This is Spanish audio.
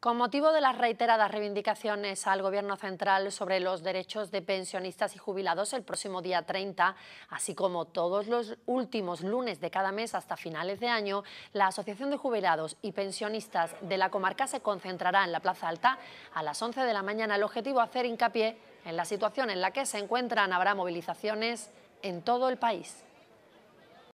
Con motivo de las reiteradas reivindicaciones al Gobierno central sobre los derechos de pensionistas y jubilados el próximo día 30, así como todos los últimos lunes de cada mes hasta finales de año, la Asociación de Jubilados y Pensionistas de la comarca se concentrará en la Plaza Alta a las 11 de la mañana. El objetivo hacer hincapié en la situación en la que se encuentran. Habrá movilizaciones en todo el país.